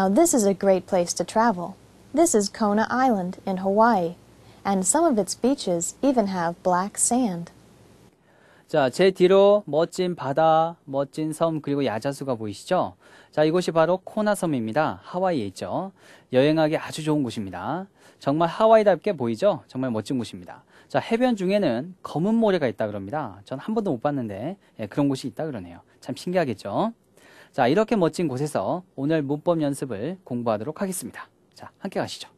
Now this is a great place to travel. This is Kona Island in Hawaii, and some of its beaches even have black sand. 자, 제 뒤로 멋진 바다, 멋진 섬, 그리고 야자수가 보이시죠? 자, 이곳이 바로 코나섬입니다. 하와이에 있죠. 여행하기 아주 좋은 곳입니다. 정말 하와이답게 보이죠? 정말 멋진 곳입니다. 자, 해변 중에는 검은 모래가 있다 그럽니다. 전 한 번도 못 봤는데, 예, 그런 곳이 있다 그러네요. 참 신기하겠죠? 자, 이렇게 멋진 곳에서 오늘 문법 연습을 공부하도록 하겠습니다. 자, 함께 가시죠.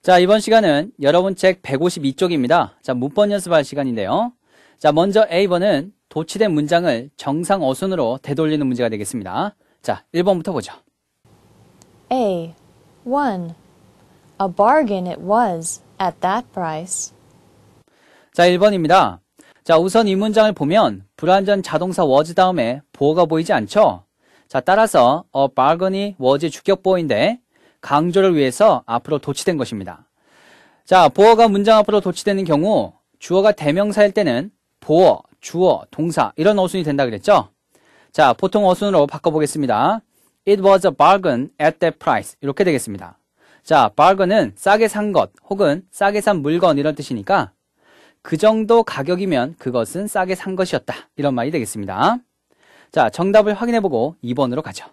자, 이번 시간은 여러분 책 152쪽입니다. 자, 문법 연습할 시간인데요. 자, 먼저 A번은 도치된 문장을 정상 어순으로 되돌리는 문제가 되겠습니다. 자, 1번부터 보죠. A. 1. A bargain it was at that price. 자, 1번입니다. 자, 우선 이 문장을 보면 불완전 자동사 was 다음에 보어가 보이지 않죠? 자, 따라서 a bargain이 was의 주격 보어인데 강조를 위해서 앞으로 도치된 것입니다. 자, 보어가 문장 앞으로 도치되는 경우 주어가 대명사일 때는 보어, 주어, 동사 이런 어순이 된다 그랬죠? 자, 보통 어순으로 바꿔보겠습니다. It was a bargain at that price 이렇게 되겠습니다. 자, bargain은 싸게 산 것 혹은 싸게 산 물건 이런 뜻이니까 그 정도 가격이면 그것은 싸게 산 것이었다. 이런 말이 되겠습니다. 자, 정답을 확인해보고 2번으로 가죠.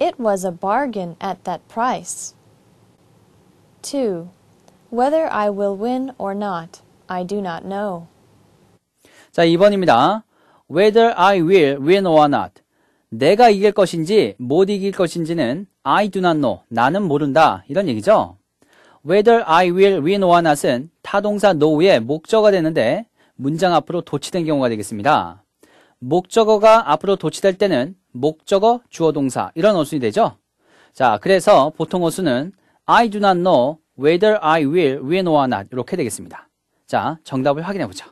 It was a bargain at that price. 2. Whether I will win or not, I do not know. 자, 2번입니다. Whether I will win or not. 내가 이길 것인지 못 이길 것인지는 I do not know. 나는 모른다. 이런 얘기죠. whether I will win or not은 타동사 no의 목적어가 되는데 문장 앞으로 도치된 경우가 되겠습니다. 목적어가 앞으로 도치될 때는 목적어, 주어, 동사 이런 어순이 되죠. 자, 그래서 보통 어순은 I do not know whether I will win or not 이렇게 되겠습니다. 자, 정답을 확인해 보죠.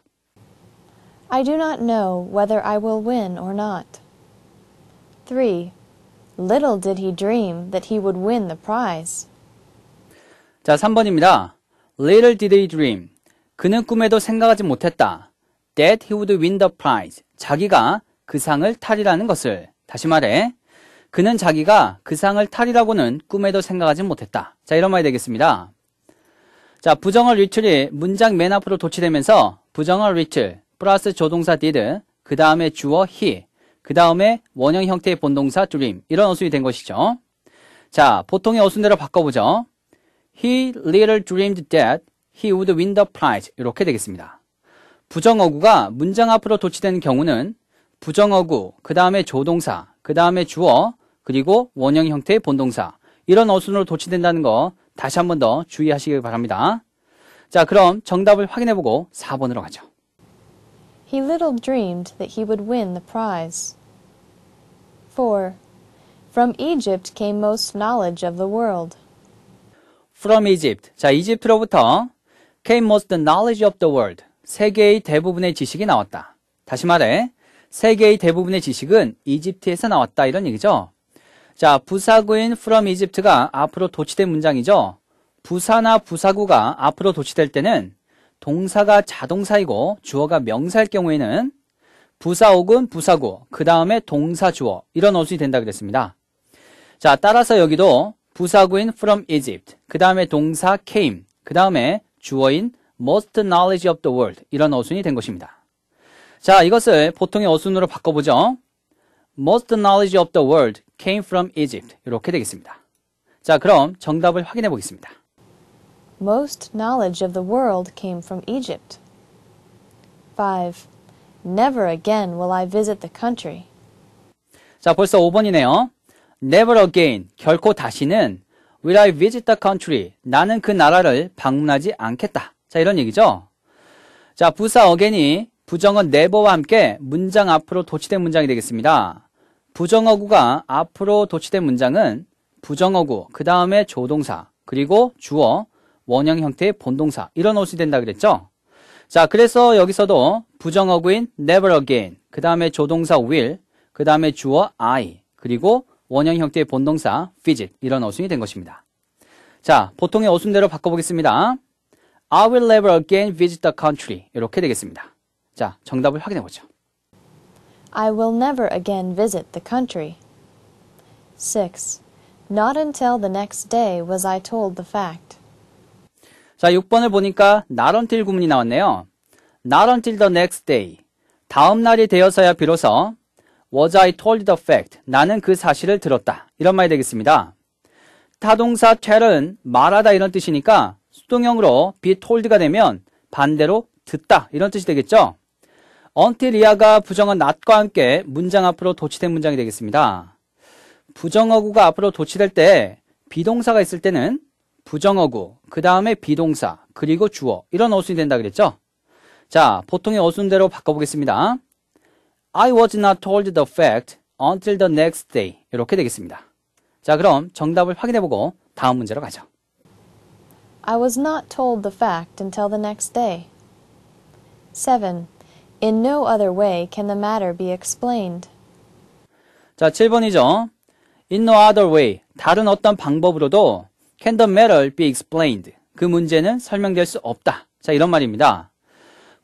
I do not know whether I will win or not. 3. Little did he dream that he would win the prize. 자, 3번입니다. Little did he dream. 그는 꿈에도 생각하지 못했다. That he would win the prize. 자기가 그 상을 탈이라는 것을. 다시 말해. 그는 자기가 그 상을 탈이라고는 꿈에도 생각하지 못했다. 자, 이런 말이 되겠습니다. 자, 부정어 리틀이 문장 맨 앞으로 도치되면서 부정어 리틀 플러스 조동사 did 그 다음에 주어 he 그 다음에 원형 형태의 본동사 dream 이런 어순이 된 것이죠. 자, 보통의 어순대로 바꿔보죠. He little dreamed that he would win the prize. 이렇게 되겠습니다. 부정어구가 문장 앞으로 도치되는 경우는 부정어구, 그 다음에 조동사, 그 다음에 주어, 그리고 원형 형태의 본동사. 이런 어순으로 도치된다는 거 다시 한 번 더 주의하시길 바랍니다. 자, 그럼 정답을 확인해보고 4번으로 가죠. He little dreamed that he would win the prize. 4. From Egypt came most knowledge of the world. from Egypt. 자, 이집트로부터 came most the knowledge of the world. 세계의 대부분의 지식이 나왔다. 다시 말해, 세계의 대부분의 지식은 이집트에서 나왔다. 이런 얘기죠. 자, 부사구인 from Egypt가 앞으로 도치된 문장이죠. 부사나 부사구가 앞으로 도치될 때는 동사가 자동사이고 주어가 명사일 경우에는 부사 혹은 부사구, 그 다음에 동사 주어 이런 어순이 된다 그랬습니다. 자, 따라서 여기도 부사구인 from Egypt, 그 다음에 동사 came, 그 다음에 주어인 most knowledge of the world 이런 어순이 된 것입니다. 자, 이것을 보통의 어순으로 바꿔보죠. most knowledge of the world came from Egypt 이렇게 되겠습니다. 자, 그럼 정답을 확인해 보겠습니다. Most knowledge of the world came from Egypt. 5. Never again will I visit the country. 자, 벌써 5번이네요. Never again, 결코 다시는 will I visit the country, 나는 그 나라를 방문하지 않겠다. 자, 이런 얘기죠. 자, 부사 again이 부정어 never와 함께 문장 앞으로 도치된 문장이 되겠습니다. 부정어구가 앞으로 도치된 문장은 부정어구, 그 다음에 조동사, 그리고 주어, 원형 형태의 본동사 이런 옷이 된다 그랬죠. 자, 그래서 여기서도 부정어구인 never again, 그 다음에 조동사 will, 그 다음에 주어 I, 그리고 원형 형태의 본동사 visit 이런 어순이 된 것입니다. 자, 보통의 어순대로 바꿔보겠습니다. I will never again visit the country 이렇게 되겠습니다. 자, 정답을 확인해 보죠. I will never again visit the country. 6. Not until the next day was I told the fact. 자, 6번을 보니까 not until 구문이 나왔네요. not until the next day. 다음 날이 되어서야 비로소 was I told the fact. 나는 그 사실을 들었다. 이런 말이 되겠습니다. 타동사 tell은 말하다 이런 뜻이니까 수동형으로 be told가 되면 반대로 듣다 이런 뜻이 되겠죠. until 이하가 부정어 not과 함께 문장 앞으로 도치된 문장이 되겠습니다. 부정어구가 앞으로 도치될 때 비동사가 있을 때는 부정어구, 그 다음에 비동사, 그리고 주어 이런 어순이 된다 그랬죠. 자, 보통의 어순대로 바꿔보겠습니다. I was not told the fact until the next day. 이렇게 되겠습니다. 자, 그럼 정답을 확인해보고 다음 문제로 가죠. I was not told the fact until the next day. 7. In no other way can the matter be explained. 자, 7번이죠. In no other way, 다른 어떤 방법으로도 can the matter be explained. 그 문제는 설명될 수 없다. 자, 이런 말입니다.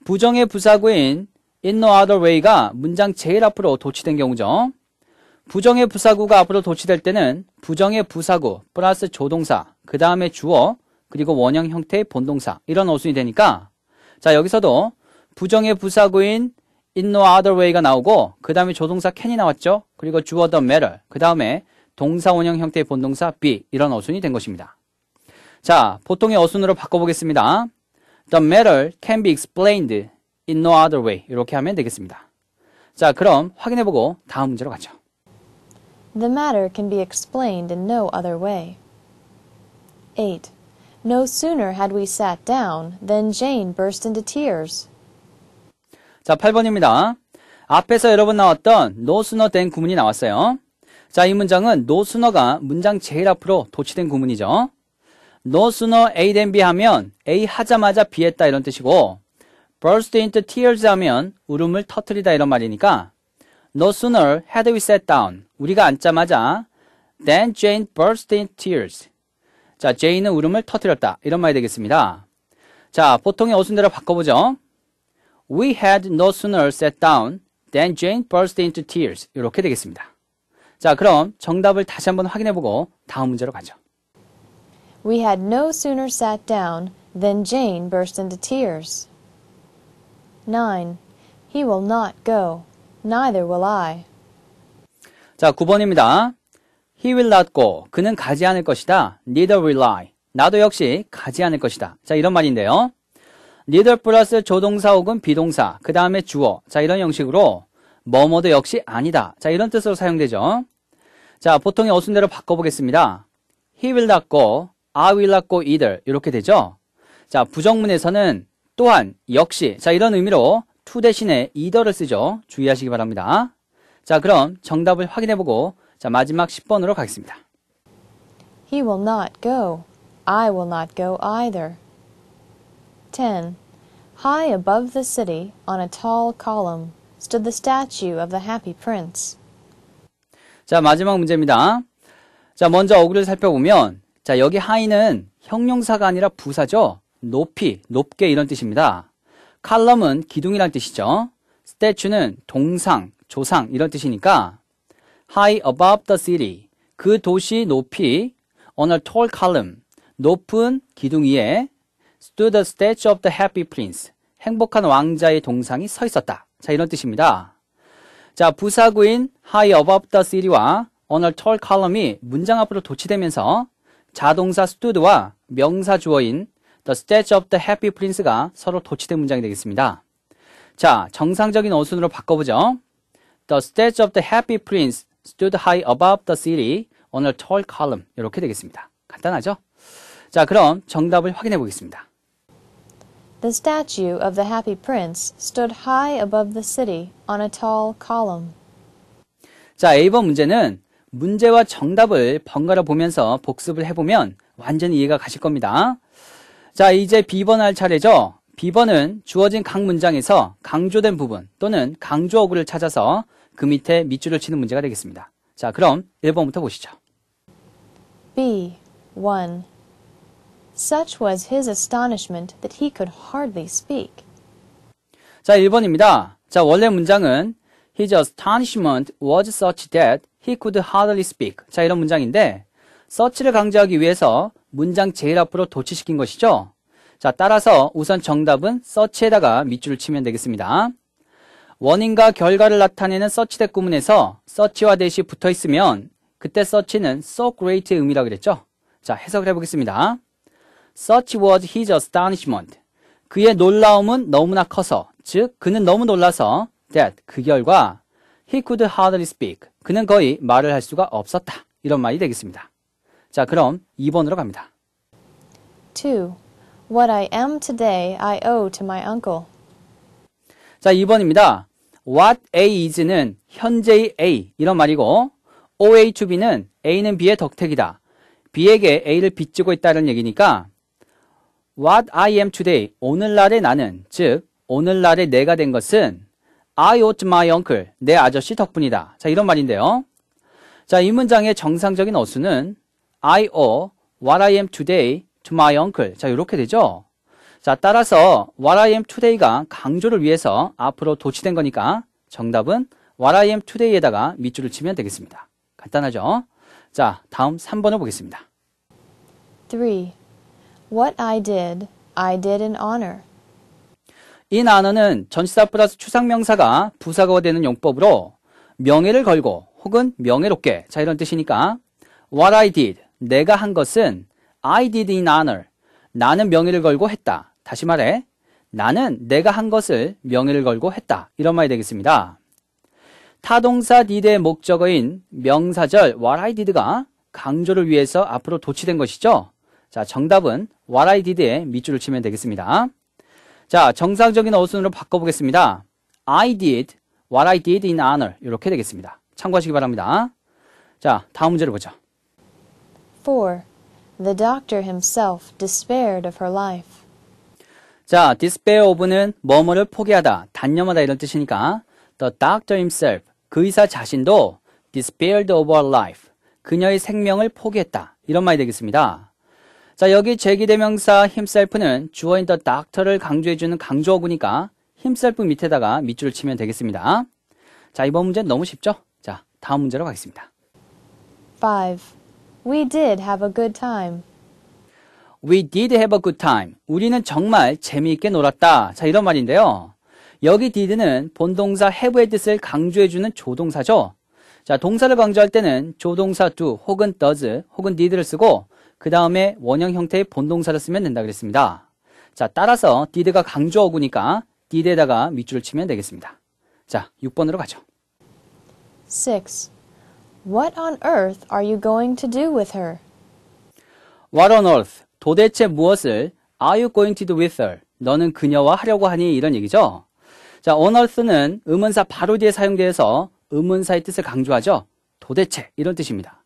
부정의 부사구인 in no other way가 문장 제일 앞으로 도치된 경우죠. 부정의 부사구가 앞으로 도치될 때는 부정의 부사구 플러스 조동사 그 다음에 주어 그리고 원형 형태의 본동사 이런 어순이 되니까 자 여기서도 부정의 부사구인 in no other way가 나오고 그 다음에 조동사 can이 나왔죠. 그리고 주어 the matter 그 다음에 동사 원형 형태의 본동사 be 이런 어순이 된 것입니다. 자 보통의 어순으로 바꿔보겠습니다. The matter can be explained in no other way 이렇게 하면 되겠습니다. 자, 그럼 확인해 보고 다음 문제로 가죠. The matter can be explained in no other way. 8. No sooner had we sat down than Jane burst into tears. 자, 8번입니다. 앞에서 여러분 나왔던 no sooner than 구문이 나왔어요. 자, 이 문장은 no sooner가 문장 제일 앞으로 도치된 구문이죠. no sooner A than B 하면 A 하자마자 B 했다 이런 뜻이고 burst into tears 하면 울음을 터트리다 이런 말이니까 no sooner had we sat down 우리가 앉자마자 then Jane burst into tears 자, 제인은 울음을 터뜨렸다 이런 말이 되겠습니다. 자, 보통의 어순대로 바꿔보죠. We had no sooner sat down than Jane burst into tears 이렇게 되겠습니다. 자, 그럼 정답을 다시 한번 확인해보고 다음 문제로 가죠. We had no sooner sat down than Jane burst into tears. 9. He will not go. Neither will I. 자, 9번입니다. He will not go. 그는 가지 않을 것이다. Neither will I. 나도 역시 가지 않을 것이다. 자, 이런 말인데요. neither 플러스 조동사 혹은 비동사, 그 다음에 주어. 자, 이런 형식으로 뭐뭐도 역시 아니다. 자, 이런 뜻으로 사용되죠. 자, 보통의 어순대로 바꿔보겠습니다. He will not go. I will not go either. 이렇게 되죠. 자, 부정문에서는 또한, 역시. 자, 이런 의미로 to 대신에 either를 쓰죠. 주의하시기 바랍니다. 자, 그럼 정답을 확인해보고 자, 마지막 10번으로 가겠습니다. He will not go. I will not go either. 10. High above the city, on a tall column, stood the statue of the happy prince. 자, 마지막 문제입니다. 자, 먼저 어구를 살펴보면, 자, 여기 high는 형용사가 아니라 부사죠? 높이, 높게 이런 뜻입니다. 칼럼은 기둥이란 뜻이죠. statue는 동상, 조상 이런 뜻이니까 high above the city 그 도시 높이 on a tall column 높은 기둥 위에 stood the statue of the happy prince 행복한 왕자의 동상이 서 있었다. 자 이런 뜻입니다. 자 부사구인 high above the city와 on a tall column이 문장 앞으로 도치되면서 자동사 stood와 명사 주어인 The s t a g e of the Happy Prince가 서로 도치된 문장이 되겠습니다. 자, 정상적인 어순으로 바꿔보죠. The s t a g e of the Happy Prince stood high above the city on a tall column. 이렇게 되겠습니다. 간단하죠? 자, 그럼 정답을 확인해 보겠습니다. The statue of the happy prince stood high above the city on a tall column. 자, A번 문제는 문제와 정답을 번갈아 보면서 복습을 해보면 완전히 이해가 가실 겁니다. 자, 이제 B번할 차례죠. B번은 주어진 각 문장에서 강조된 부분 또는 강조어구를 찾아서 그 밑에 밑줄을 치는 문제가 되겠습니다. 자, 그럼 1번부터 보시죠. B. 1. Such was his astonishment that he could hardly speak. 자, 1번입니다. 자, 원래 문장은 His astonishment was such that he could hardly speak. 자, 이런 문장인데 such를 강조하기 위해서 문장 제일 앞으로 도치시킨 것이죠. 자, 따라서 우선 정답은 서치에다가 밑줄을 치면 되겠습니다. 원인과 결과를 나타내는 서치 대구문에서 서치와 대시 붙어 있으면 그때 서치는 so great의 의미라 고 그랬죠. 자, 해석을 해보겠습니다. Such was his astonishment. 그의 놀라움은 너무나 커서, 즉 그는 너무 놀라서 that 그 결과 he could hardly speak. 그는 거의 말을 할 수가 없었다. 이런 말이 되겠습니다. 자, 그럼 2번으로 갑니다. 2. What I am today I owe to my uncle. 자, 2번입니다. What A is는 현재의 A 이런 말이고 OA to B는 A는 B의 덕택이다. B에게 A를 빚지고 있다는 얘기니까 What I am today, 오늘날의 나는, 즉 오늘날의 내가 된 것은 I owe to my uncle, 내 아저씨 덕분이다. 자, 이런 말인데요. 자, 이 문장의 정상적인 어수는 I owe what I am today to my uncle. 자, 이렇게 되죠. 자, 따라서 what I am today가 강조를 위해서 앞으로 도치된 거니까 정답은 what I am today에다가 밑줄을 치면 되겠습니다. 간단하죠? 자, 다음 3번을 보겠습니다. 3. What I did, I did in honor. 이나어는 전치사 플러스 추상명사가 부사가 되는 용법으로 명예를 걸고 혹은 명예롭게 자 이런 뜻이니까 what I did, 내가 한 것은 I did in honor. 나는 명의를 걸고 했다. 다시 말해, 나는 내가 한 것을 명의를 걸고 했다. 이런 말이 되겠습니다. 타동사 did의 목적어인 명사절 what I did가 강조를 위해서 앞으로 도치된 것이죠. 자, 정답은 what I did에 밑줄을 치면 되겠습니다. 자, 정상적인 어순으로 바꿔보겠습니다. I did what I did in honor. 이렇게 되겠습니다. 참고하시기 바랍니다. 자, 다음 문제를 보죠. 4. The doctor himself despaired of her life. 자, despair of는 뭐뭐를 포기하다, 단념하다 이런 뜻이니까 the doctor himself, 그 의사 자신도 despaired of her life, 그녀의 생명을 포기했다. 이런 말이 되겠습니다. 자, 여기 제기대명사 himself는 주어인 the doctor를 강조해주는 강조어구니까 himself 밑에다가 밑줄을 치면 되겠습니다. 자, 이번 문제는 너무 쉽죠? 자, 다음 문제로 가겠습니다. 5. We did have a good time. We did have a good time. 우리는 정말 재미있게 놀았다. 자, 이런 말인데요. 여기 did는 본동사 have의 뜻을 강조해주는 조동사죠. 자, 동사를 강조할 때는 조동사 do 혹은 does 혹은 did를 쓰고 그 다음에 원형 형태의 본동사를 쓰면 된다 그랬습니다. 자, 따라서 did가 강조어구니까 did에다가 밑줄을 치면 되겠습니다. 자, 6번으로 가죠. 6. What on earth are you going to do with her? What on earth? 도대체 무엇을 are you going to do with her? 너는 그녀와 하려고 하니 이런 얘기죠. 자, on earth는 의문사 바로 뒤에 사용돼서 의문사의 뜻을 강조하죠. 도대체 이런 뜻입니다.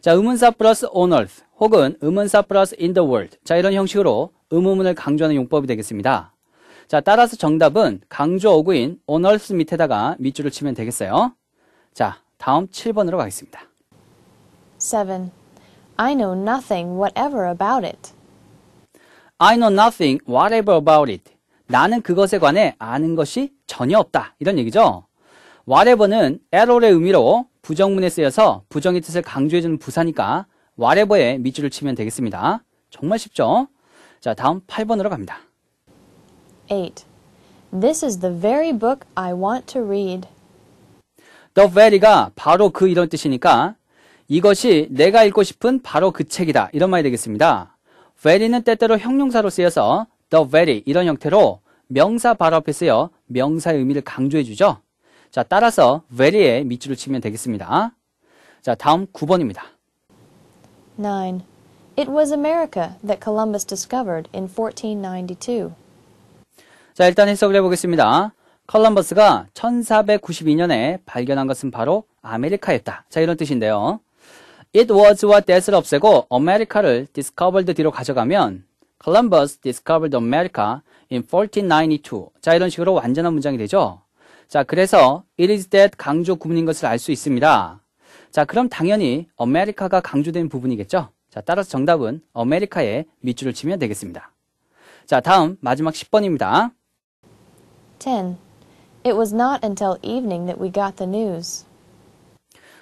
자, 의문사 플러스 on earth 혹은 의문사 플러스 in the world. 자, 이런 형식으로 의문문을 강조하는 용법이 되겠습니다. 자, 따라서 정답은 강조 어구인 on earth 밑에다가 밑줄을 치면 되겠어요. 자, 다음 7번으로 가겠습니다. 7. I know nothing whatever about it. I know nothing whatever about it. 나는 그것에 관해 아는 것이 전혀 없다. 이런 얘기죠. whatever는 at all의 의미로 부정문에 쓰여서 부정의 뜻을 강조해주는 부사니까 whatever에 밑줄을 치면 되겠습니다. 정말 쉽죠? 자, 다음 8번으로 갑니다. 8. This is the very book I want to read. The very가 바로 그 이런 뜻이니까 이것이 내가 읽고 싶은 바로 그 책이다. 이런 말이 되겠습니다. very는 때때로 형용사로 쓰여서 the very 이런 형태로 명사 바로 앞에 쓰여 명사의 의미를 강조해 주죠. 자, 따라서 very에 밑줄을 치면 되겠습니다. 자, 다음 9번입니다. 9. It was America that Columbus discovered in 1492. 자, 일단 해석을 해보겠습니다. 컬럼버스가 1492년에 발견한 것은 바로 아메리카였다. 자, 이런 뜻인데요. It was와 that을 없애고 아메리카를 discovered 뒤로 가져가면 Columbus discovered America in 1492. 자, 이런 식으로 완전한 문장이 되죠. 자, 그래서 it is that 강조 구문인 것을 알 수 있습니다. 자, 그럼 당연히 아메리카가 강조된 부분이겠죠? 자, 따라서 정답은 아메리카에 밑줄을 치면 되겠습니다. 자, 다음 마지막 10번입니다. 10. It was not until evening that we got the news.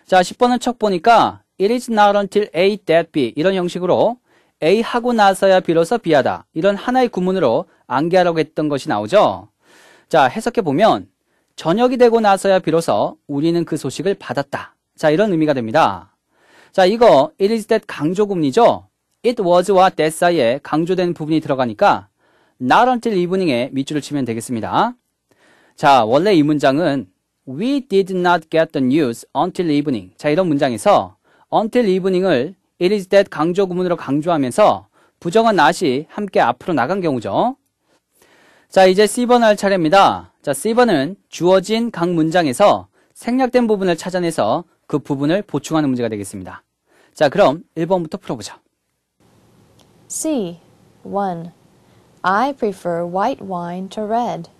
자, 10번은 척 보니까 It is not until A that B 이런 형식으로 A 하고 나서야 비로소 B하다 이런 하나의 구문으로 암기하라고 했던 것이 나오죠. 자, 해석해 보면 저녁이 되고 나서야 비로소 우리는 그 소식을 받았다. 자, 이런 의미가 됩니다. 자, 이거 it is that 강조구문이죠. it was와 that 사이에 강조된 부분이 들어가니까 not until evening에 밑줄을 치면 되겠습니다. 자, 원래 이 문장은 We did not get the news until evening. 자, 이런 문장에서 until evening을 it is that 강조 구문으로 강조하면서 부정한 not이 함께 앞으로 나간 경우죠. 자, 이제 C번 할 차례입니다. 자, C번은 주어진 각 문장에서 생략된 부분을 찾아내서 그 부분을 보충하는 문제가 되겠습니다. 자, 그럼 1번부터 풀어보죠. C. 1. I prefer white wine to red.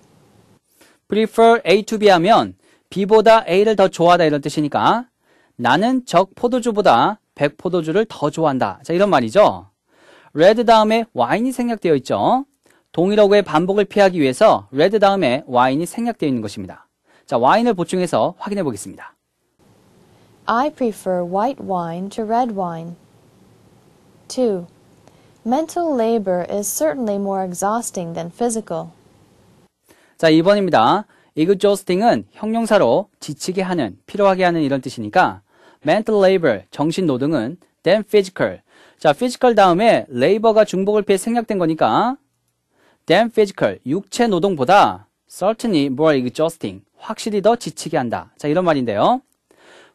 prefer A to B 하면 B보다 A를 더 좋아하다 이런 뜻이니까 나는 적 포도주보다 백 포도주를 더 좋아한다. 자, 이런 말이죠. red 다음에 wine이 생략되어 있죠. 동일어구의 반복을 피하기 위해서 red 다음에 wine이 생략되어 있는 것입니다. 자, wine을 보충해서 확인해 보겠습니다. I prefer white wine to red wine. 2. Mental labor is certainly more exhausting than physical. 자, 2번입니다. exhausting은 형용사로 지치게 하는, 필요하게 하는 이런 뜻이니까 mental labor, 정신 노동은 then physical. 자, physical 다음에 labor가 중복을 피해 생략된 거니까 then physical, 육체 노동보다 certainly more exhausting, 확실히 더 지치게 한다. 자, 이런 말인데요.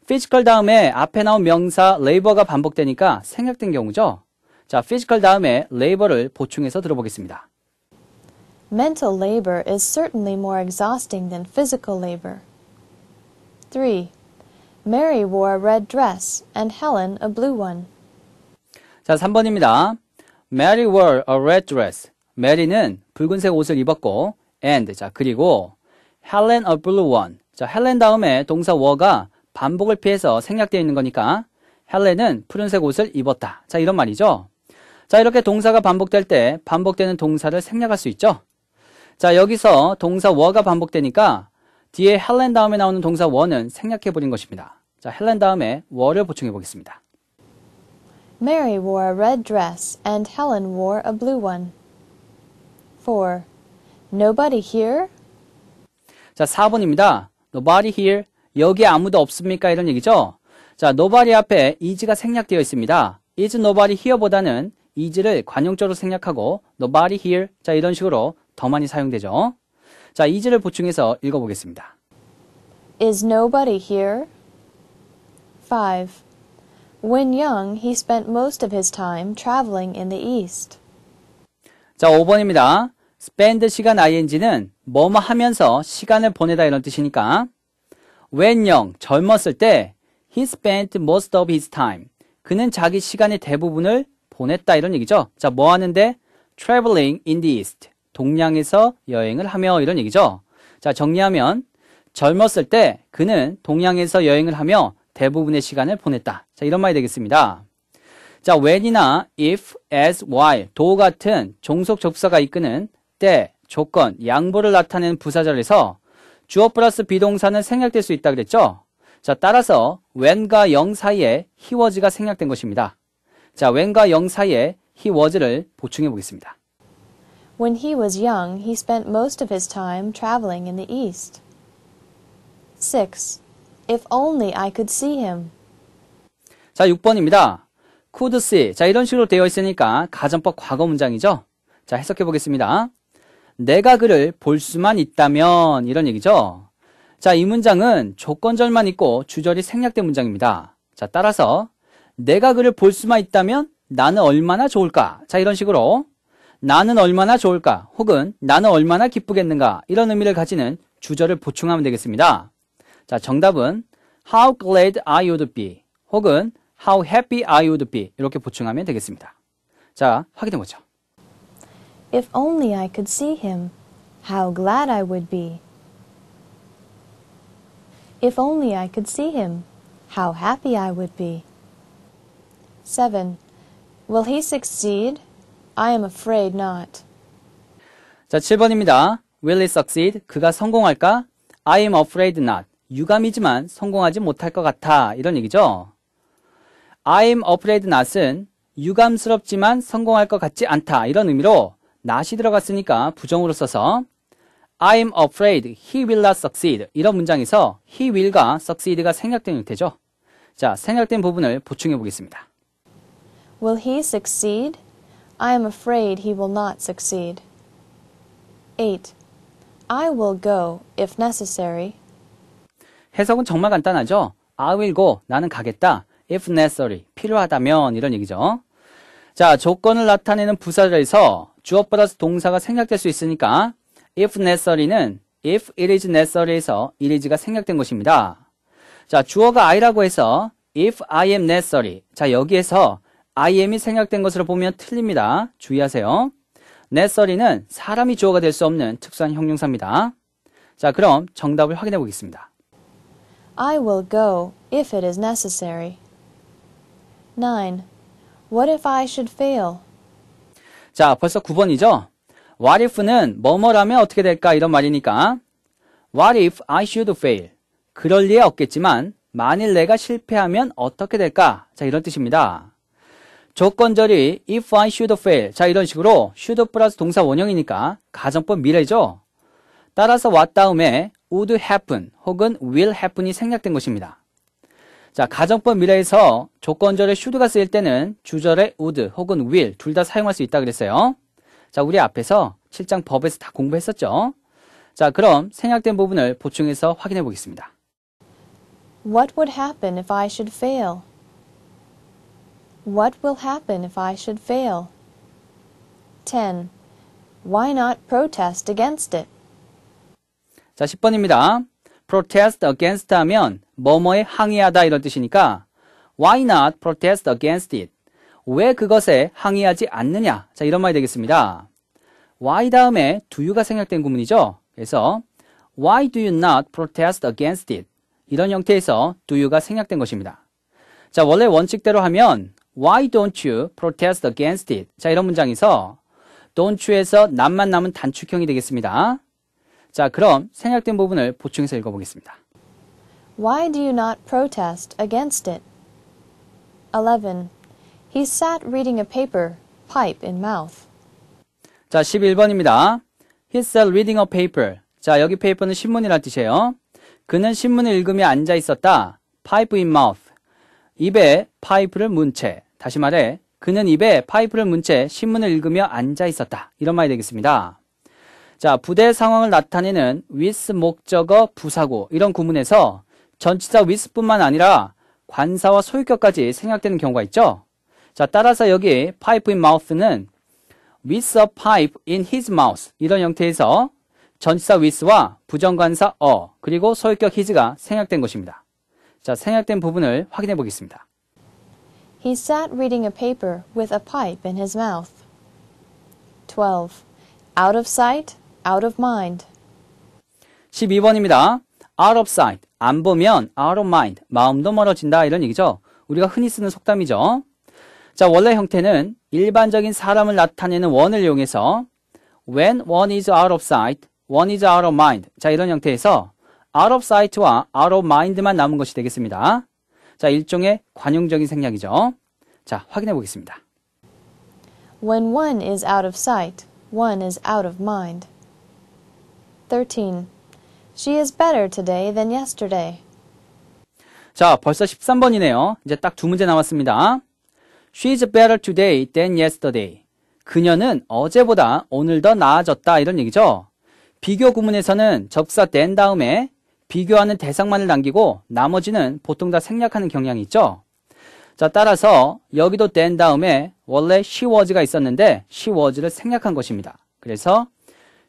physical 다음에 앞에 나온 명사 labor가 반복되니까 생략된 경우죠. 자, physical 다음에 labor를 보충해서 들어보겠습니다. Mental labor is certainly more exhausting than physical labor. 3. Mary wore a red dress and Helen a blue one. 자, 3번입니다. Mary wore a red dress. 메리는 붉은색 옷을 입었고 and 자, 그리고 Helen a blue one. 자, Helen 다음에 동사 were가 반복을 피해서 생략되어 있는 거니까 헬렌은 푸른색 옷을 입었다. 자, 이런 말이죠. 자, 이렇게 동사가 반복될 때 반복되는 동사를 생략할 수 있죠. 자, 여기서 동사 were가 반복되니까 뒤에 헬렌 다음에 나오는 동사 were는 생략해버린 것입니다. 자, 헬렌 다음에 were를 보충해 보겠습니다. Mary wore a red dress and Helen wore a blue one. 4. Nobody here? 자, 4번입니다. Nobody here. 여기 아무도 없습니까? 이런 얘기죠. 자, nobody 앞에 is가 생략되어 있습니다. is nobody here보다는 is를 관용적으로 생략하고 nobody here. 자, 이런 식으로 더 많이 사용되죠. 자, 이 지를 보충해서 읽어보겠습니다. Is nobody here? 5. When young, he spent most of his time traveling in the east. 자, 5번입니다. spend 시간 ing는 뭐뭐 하면서 시간을 보내다 이런 뜻이니까 when young, 젊었을 때 he spent most of his time 그는 자기 시간의 대부분을 보냈다 이런 얘기죠. 자, 뭐 하는데? traveling in the east 동양에서 여행을 하며 이런 얘기죠. 자, 정리하면 젊었을 때 그는 동양에서 여행을 하며 대부분의 시간을 보냈다. 자, 이런 말이 되겠습니다. 자, when이나 if, as, w h y l do 같은 종속 접사가 이끄는 때, 조건, 양보를 나타내는 부사절에서 주어 플러스 비동사는 생략될 수 있다 그랬죠? 자, 따라서 when과 영 사이에 he was가 생략된 것입니다. 자, when과 영 사이에 he was를 보충해 보겠습니다. When he was young, he spent most of his time traveling in the East. 6. If only I could see him. 자, 6번입니다. could see. 자, 이런 식으로 되어 있으니까 가정법 과거 문장이죠. 자, 해석해 보겠습니다. 내가 그를 볼 수만 있다면 이런 얘기죠. 자, 이 문장은 조건절만 있고 주절이 생략된 문장입니다. 자, 따라서 내가 그를 볼 수만 있다면 나는 얼마나 좋을까? 자, 이런 식으로 나는 얼마나 좋을까 혹은 나는 얼마나 기쁘겠는가 이런 의미를 가지는 주절을 보충하면 되겠습니다. 자, 정답은 How glad I would be 혹은 How happy I would be 이렇게 보충하면 되겠습니다. 자, 확인해 보죠. If only I could see him, how glad I would be. If only I could see him, how happy I would be. 7. Will he succeed? I am afraid not. 자, 7번입니다. Will it succeed? 그가 성공할까? I am afraid not. 유감이지만 성공하지 못할 것 같아. 이런 얘기죠. I am afraid not은 유감스럽지만 성공할 것 같지 않다. 이런 의미로 not이 들어갔으니까 부정으로 써서 I am afraid he will not succeed. 이런 문장에서 he will과 succeed가 생략된 형태죠. 자, 생략된 부분을 보충해 보겠습니다. Will he succeed? I am afraid he will not succeed. 8. I will go if necessary. 해석은 정말 간단하죠? I will go. 나는 가겠다. if necessary. 필요하다면 이런 얘기죠. 자, 조건을 나타내는 부사절에서 주어 플러스 동사가 생략될 수 있으니까 if necessary는 if it is necessary에서 it is가 생략된 것입니다. 자, 주어가 I라고 해서 if I am necessary. 자, 여기에서 IM이 생략된 것으로 보면 틀립니다. 주의하세요. n e 리는 사람이 주어가 될 수 없는 특수한 형용사입니다. 자, 그럼 정답을 확인해 보겠습니다. I will go if it is necessary. 9. What if I should fail? 자, 벌써 9번이죠? What if는 뭐뭐라면 어떻게 될까 이런 말이니까 What if I should fail? 그럴 리에 없겠지만 만일 내가 실패하면 어떻게 될까? 자, 이런 뜻입니다. 조건절이 if I should fail 자 이런 식으로 should 플러스 동사 원형이니까 가정법 미래죠. 따라서 what 다음에 would happen 혹은 will happen이 생략된 것입니다. 자 가정법 미래에서 조건절의 should가 쓰일 때는 주절의 would 혹은 will 둘 다 사용할 수 있다 그랬어요. 자 우리 앞에서 실장 법에서 다 공부했었죠. 자 그럼 생략된 부분을 보충해서 확인해 보겠습니다. What would happen if I should fail? What will happen if I should fail? 10. Why not protest against it? 자, 10번입니다. protest against 하면 뭐뭐에 항의하다 이런 뜻이니까 why not protest against it? 왜 그것에 항의하지 않느냐? 자, 이런 말이 되겠습니다. why 다음에 do유가 생략된 구문이죠. 그래서 why do you not protest against it? 이런 형태에서 do유가 생략된 것입니다. 자, 원래 원칙대로 하면 Why don't you protest against it? 자, 이런 문장에서 don't you에서 남만 남은 단축형이 되겠습니다. 자, 그럼 생략된 부분을 보충해서 읽어보겠습니다. Why do you not protest against it? 11. He sat reading a paper, pipe in mouth. 자, 11번입니다. He sat reading a paper. 자, 여기 paper는 신문이란 뜻이에요. 그는 신문을 읽으며 앉아 있었다. pipe in mouth. 입에 파이프를 문 채. 다시 말해 그는 입에 파이프를 문 채 신문을 읽으며 앉아 있었다. 이런 말이 되겠습니다. 자, 부대 상황을 나타내는 with 목적어 부사고 이런 구문에서 전치사 with뿐만 아니라 관사와 소유격까지 생략되는 경우가 있죠. 자, 따라서 여기 pipe in mouth는 with a pipe in his mouth 이런 형태에서 전치사 with와 부정관사 어 그리고 소유격 his가 생략된 것입니다. 자, 생략된 부분을 확인해 보겠습니다. He sat reading a paper with a pipe in his mouth. 12. Out of sight, out of mind. 12번입니다. out of sight. 안 보면 out of mind. 마음도 멀어진다. 이런 얘기죠. 우리가 흔히 쓰는 속담이죠. 자, 원래 형태는 일반적인 사람을 나타내는 원을 이용해서 when one is out of sight, one is out of mind. 자, 이런 형태에서 out of sight와 out of mind만 남은 것이 되겠습니다. 자, 일종의 관용적인 생략이죠. 자, 확인해 보겠습니다. When one is out of sight, one is out of mind. 13. She is better today than yesterday. 자, 벌써 13번이네요. 이제 딱 두 문제 남았습니다. She's better today than yesterday. 그녀는 어제보다 오늘 더 나아졌다. 이런 얘기죠. 비교 구문에서는 접사 t 다음에 비교하는 대상만을 남기고 나머지는 보통 다 생략하는 경향이 있죠. 자, 따라서 여기도 then 다음에 원래 she was가 있었는데 she was를 생략한 것입니다. 그래서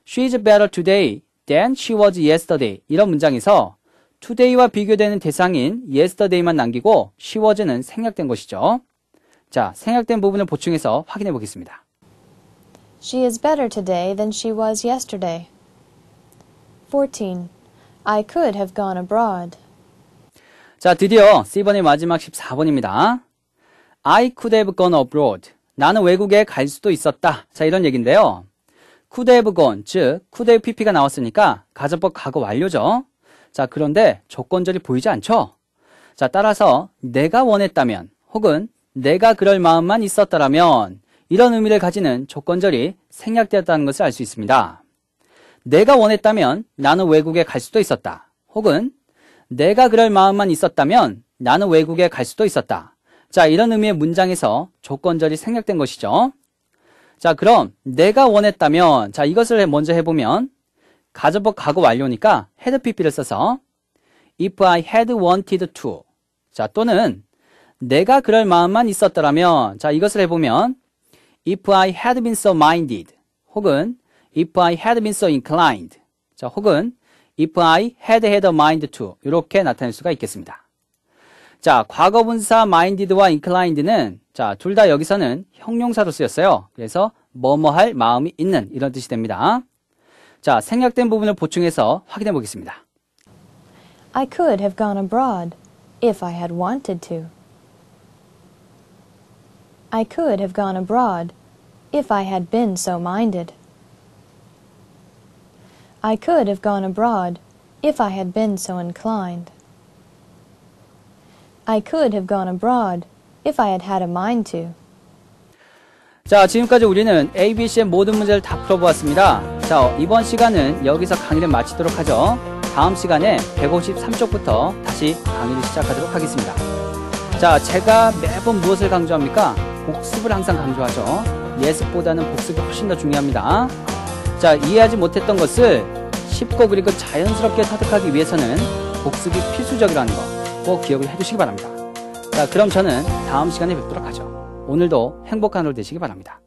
she's better today than she was yesterday 이런 문장에서 today와 비교되는 대상인 yesterday만 남기고 she was는 생략된 것이죠. 자, 생략된 부분을 보충해서 확인해 보겠습니다. She is better today than she was yesterday. 14. I could have gone abroad. 자, 드디어 C번의 마지막 14번입니다. I could have gone abroad. 나는 외국에 갈 수도 있었다. 자, 이런 얘기인데요. could have gone, 즉, could have pp가 나왔으니까 가정법 과거 완료죠. 자, 그런데 조건절이 보이지 않죠? 자, 따라서 내가 원했다면 혹은 내가 그럴 마음만 있었다라면 이런 의미를 가지는 조건절이 생략되었다는 것을 알 수 있습니다. 내가 원했다면 나는 외국에 갈 수도 있었다. 혹은 내가 그럴 마음만 있었다면 나는 외국에 갈 수도 있었다. 자, 이런 의미의 문장에서 조건절이 생략된 것이죠. 자, 그럼 내가 원했다면 자, 이것을 먼저 해보면 가접법 과거 완료니까 had pp를 써서 if I had wanted to 자, 또는 내가 그럴 마음만 있었더라면 자, 이것을 해보면 if I had been so minded 혹은 if I had been so inclined. 자, 혹은 if I had had a mind to 이렇게 나타낼 수가 있겠습니다. 자, 과거 분사 minded와 inclined는 자, 둘 다 여기서는 형용사로 쓰였어요. 그래서 뭐뭐할 마음이 있는 이런 뜻이 됩니다. 자, 생략된 부분을 보충해서 확인해 보겠습니다. I could have gone abroad if I had wanted to. I could have gone abroad if I had been so minded. I could have gone abroad, if I had been so inclined. I could have gone abroad, if I had had a mind to. 자, 지금까지 우리는 ABC의 모든 문제를 다 풀어보았습니다. 자, 이번 시간은 여기서 강의를 마치도록 하죠. 다음 시간에 153쪽부터 다시 강의를 시작하도록 하겠습니다. 자, 제가 매번 무엇을 강조합니까? 복습을 항상 강조하죠. 예습보다는 복습이 훨씬 더 중요합니다. 자, 이해하지 못했던 것을 쉽고 그리고 자연스럽게 터득하기 위해서는 복습이 필수적이라는 거 꼭 기억을 해주시기 바랍니다. 자, 그럼 저는 다음 시간에 뵙도록 하죠. 오늘도 행복한 하루 되시기 바랍니다.